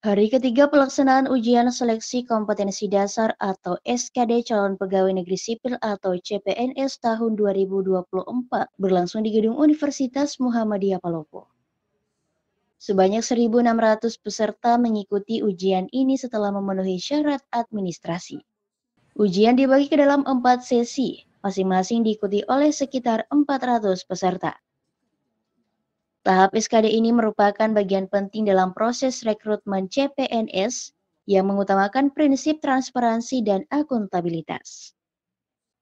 Hari ketiga pelaksanaan ujian seleksi kompetensi dasar atau SKD calon pegawai negeri sipil atau CPNS tahun 2024 berlangsung di gedung Universitas Muhammadiyah Palopo. Sebanyak 1.600 peserta mengikuti ujian ini setelah memenuhi syarat administrasi. Ujian dibagi ke dalam empat sesi, masing-masing diikuti oleh sekitar 400 peserta. Tahap SKD ini merupakan bagian penting dalam proses rekrutmen CPNS yang mengutamakan prinsip transparansi dan akuntabilitas.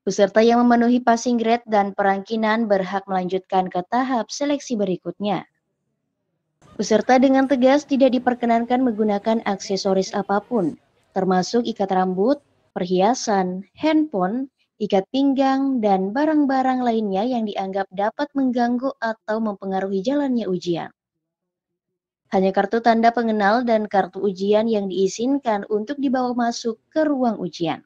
Peserta yang memenuhi passing grade dan perangkinan berhak melanjutkan ke tahap seleksi berikutnya. Peserta dengan tegas tidak diperkenankan menggunakan aksesoris apapun, termasuk ikat rambut, perhiasan, handphone, ikat pinggang, dan barang-barang lainnya yang dianggap dapat mengganggu atau mempengaruhi jalannya ujian. Hanya kartu tanda pengenal dan kartu ujian yang diizinkan untuk dibawa masuk ke ruang ujian.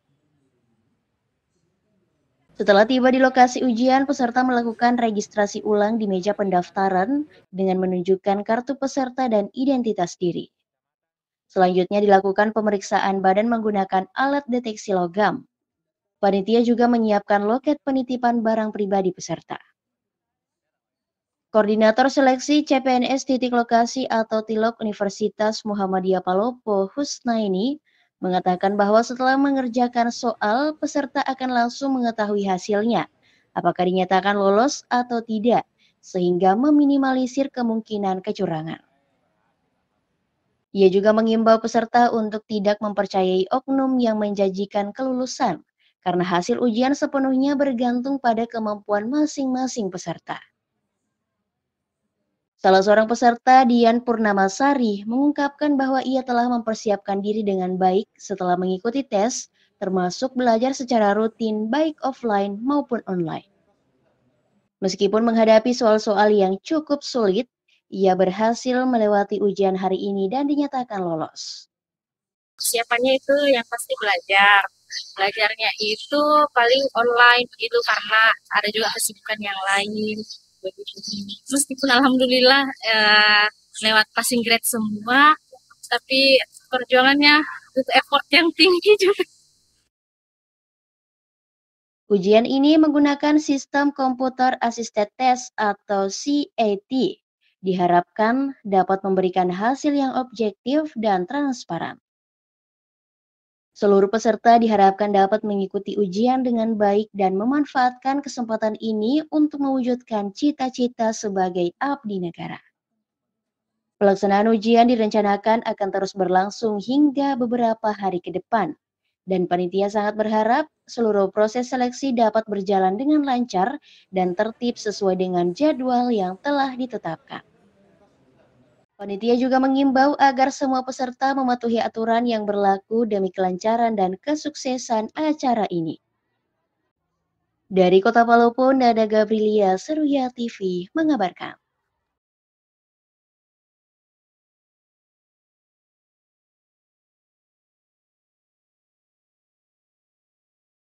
Setelah tiba di lokasi ujian, peserta melakukan registrasi ulang di meja pendaftaran dengan menunjukkan kartu peserta dan identitas diri. Selanjutnya dilakukan pemeriksaan badan menggunakan alat deteksi logam. Panitia juga menyiapkan loket penitipan barang pribadi peserta. Koordinator Seleksi CPNS Titik Lokasi atau TILOK Universitas Muhammadiyah Palopo Husnaini mengatakan bahwa setelah mengerjakan soal, peserta akan langsung mengetahui hasilnya, apakah dinyatakan lolos atau tidak, sehingga meminimalisir kemungkinan kecurangan. Ia juga mengimbau peserta untuk tidak mempercayai oknum yang menjanjikan kelulusan, karena hasil ujian sepenuhnya bergantung pada kemampuan masing-masing peserta. Salah seorang peserta, Dian Purnamasari, mengungkapkan bahwa ia telah mempersiapkan diri dengan baik setelah mengikuti tes, termasuk belajar secara rutin baik offline maupun online. Meskipun menghadapi soal-soal yang cukup sulit, ia berhasil melewati ujian hari ini dan dinyatakan lolos. Persiapannya itu yang pasti belajar, belajarnya itu paling online begitu karena ada juga kesibukan yang lain begitu meskipun alhamdulillah eh, lewat passing grade semua tapi perjuangannya butuh effort yang tinggi juga Ujian ini menggunakan sistem komputer assisted test atau CAT. Diharapkan dapat memberikan hasil yang objektif dan transparan. Seluruh peserta diharapkan dapat mengikuti ujian dengan baik dan memanfaatkan kesempatan ini untuk mewujudkan cita-cita sebagai abdi negara. Pelaksanaan ujian direncanakan akan terus berlangsung hingga beberapa hari ke depan, dan panitia sangat berharap seluruh proses seleksi dapat berjalan dengan lancar dan tertib sesuai dengan jadwal yang telah ditetapkan. Panitia juga mengimbau agar semua peserta mematuhi aturan yang berlaku demi kelancaran dan kesuksesan acara ini. Dari Kota Palopo, Nada Gabrielia, Seruya TV mengabarkan.